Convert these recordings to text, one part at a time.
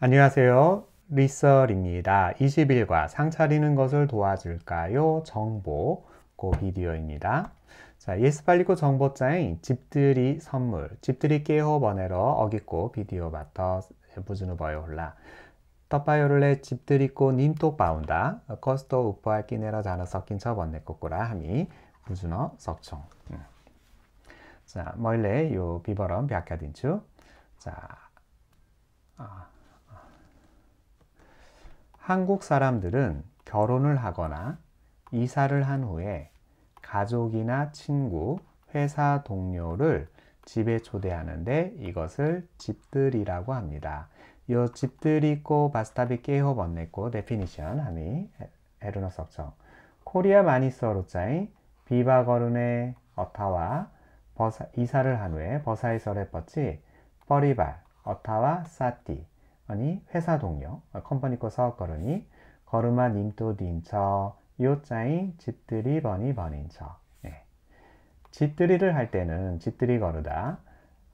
안녕하세요. 리설입니다. 20일과 상차리는 것을 도와줄까요? 정보 고 비디오입니다. 자, 예스팔리코 정보자인 집들이 선물, 집들이 깨어 번외로 어깃고 비디오 마터 부즈누버요 올라 떡바요를레 집들이고 님토 바운다. 거스토 우퍼할 끼내라 자나 섞인 처 번내 꼬꾸라 함이 부즈너 석총. 음. 자, 멀레 요 비버럼 벽하딘추. 자, 아. 한국 사람들은 결혼을 하거나 이사를 한 후에 가족이나 친구, 회사 동료를 집에 초대하는데 이것을 집들이라고 합니다. 요 집들이고 바스타비 깨호 번냈고 데피니션 하니 에르노 석정 코리아 마니서로짜이 비바거르네 어타와 버사, 이사를 한 후에 버사이 서레 뻗치 버리발 어타와 사띠 아니 회사 동료, 아, 컴퍼니 거 사업 거르니 걸음아 님도 님처 요자인 집들이 버니 버닌처 예. 집들이를 할 때는 집들이 거르다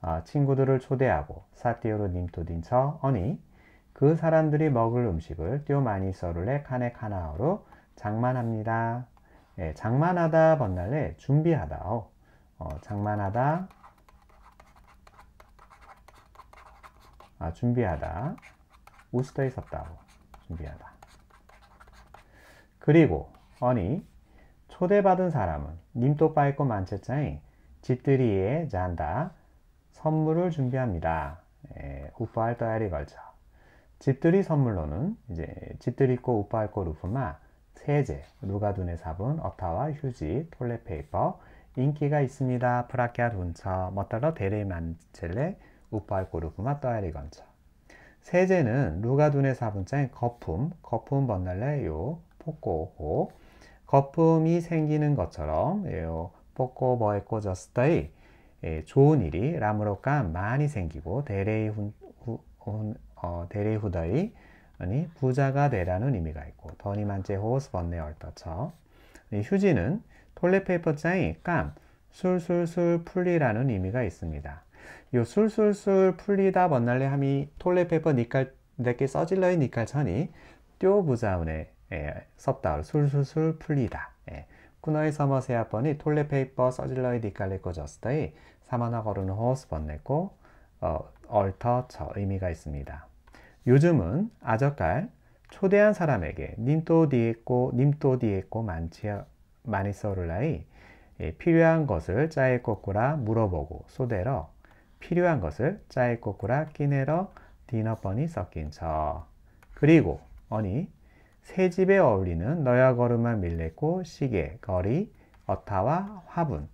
아, 친구들을 초대하고 사띠오로 님도 님처 어니 그 사람들이 먹을 음식을 띠오 많이 써를레 칸에 카나오로 장만합니다. 예, 장만하다 번날래 준비하다 어, 장만하다 아, 준비하다. 우스터 에섰다고 준비하다. 그리고 어니 초대받은 사람은 님도 빠이고 만체짜이 집들이에 잔다. 선물을 준비합니다. 에, 예, 우빠할 떠야리 걸쳐. 집들이 선물로는 이제 집들이 꼬우빠할꼬 루프마 세제, 루가둔의 사본, 어타와 휴지, 톨레페이퍼, 인기가 있습니다. 프라키아 둔처, 멋달러 데레만첼레, 우파의 고르구마 따리 건차. 세제는 루가둔의 사분자인 거품, 거품 번날래요, 포코호. 거품이 생기는 것처럼 요 포코 버에코 저스타이 좋은 일이 라무로가 많이 생기고 대레이 훈, 훈 어, 대레이 후다이 아니 부자가 되라는 의미가 있고 더니만제 호스 번네 얼떠처 휴지는 톨레페이퍼 짜이 깜 술술술 풀리라는 의미가 있습니다. 요 술술술 풀리다 번날레 함이 톨레페퍼 니칼 내게 써질러의 니칼 천이 뾰부자운에 섭다 예, 술술술 풀리다 쿠너의 예. 서머세아 번이 톨레페퍼 써질러의 니칼레 꼬저스터이 사마나 거르는 호스 번내고 어, 얼터 저 의미가 있습니다. 요즘은 아저깔 초대한 사람에게 님도 디에꼬 님도 디에꼬 많지 많이 써를라이 필요한 것을 짜에 꼬꾸라 물어보고 소대러 필요한 것을 짜이꼬꾸라 끼내러 디너번이 섞인 저 그리고 언니새 집에 어울리는 너야 걸음만 밀레고 시계, 거리, 어타와 화분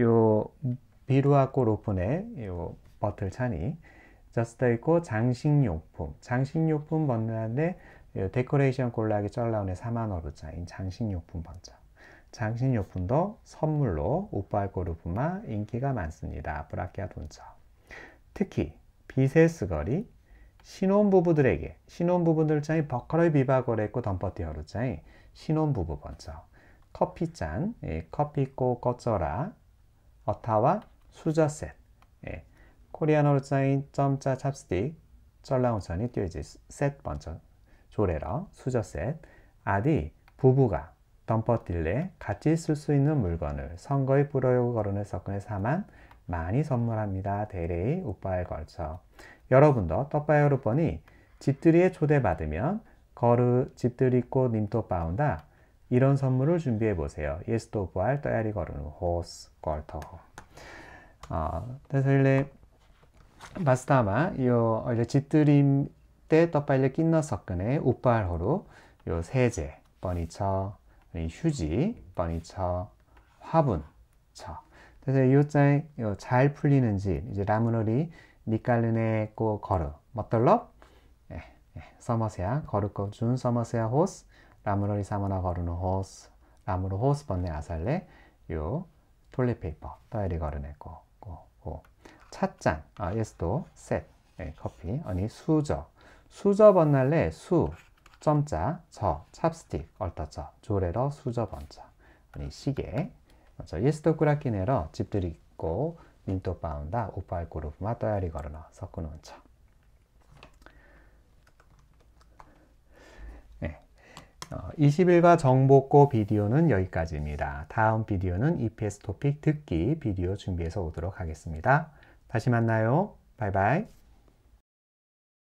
요 비루아코 로폰의 요 버틀 찬이 저스터 있고 장식용품 장식용품 번는데 데코레이션 골라기 쩔라운의 4만원으로 짜인 장식용품 번자 장식용품도 선물로 오빠빨 고르프마 인기가 많습니다. 브라키아 돈처 특히 비세스거리 신혼부부들에게 신혼부부들 짜이 버커를비박을했고 덤퍼티어로 짜이 신혼부부 번쩍 커피잔 예, 커피꼬 꺼쩌라 어타와 수저셋 예, 코리아노로 짜인 점자 찹스틱 쩔라운선이 뛰어지 셋 번쩍 조레러 수저셋 아디 부부가 덤퍼틸레 같이 쓸 수 있는 물건을 선거의 불효거론을 섞은 사만 많이 선물합니다. 대레이 오빠에 걸쳐. 여러분도 떡바요루 보니 집들이에 초대받으면 거르 집들이 꽃 님토 빠운다. 이런 선물을 준비해 보세요. 예스도 부알 떠야리 거르는 호스 걸터. 어, 그래서 일레 마스타마 요 원래 집들임 때 떡발레 낀너석근에 우빠할호루요 세제 버니처 휴지 버니처 화분 처 그래서 이웃자에 잘 풀리는지 이제 라무놀이 니깔르네 꼬 거르 멋덜럽 예, 예, 서머세야 거르꺼 준 서머세야 호스 라무놀이 사모나 거르는 호스 라무로 호스 번네 아살레 요 톨레페이퍼 떠이리 거르네 꼬꼬고 찻잔 아 예스도 셋 예, 커피 아니 수저 수저 번날레수 점자 저 찹스틱 얼떠저 조레러 수저 번자 아니 시계 맞아. 예스도 꾸라키내러 집들이 있고 민토 바운다 오빠의 그룹마 떠야리 걸어나 섞은 원차. 네. 예. 어, 2 0과 정보고 비디오는 여기까지입니다. 다음 비디오는 EPS 토픽 듣기 비디오 준비해서 오도록 하겠습니다. 다시 만나요. 바이바이.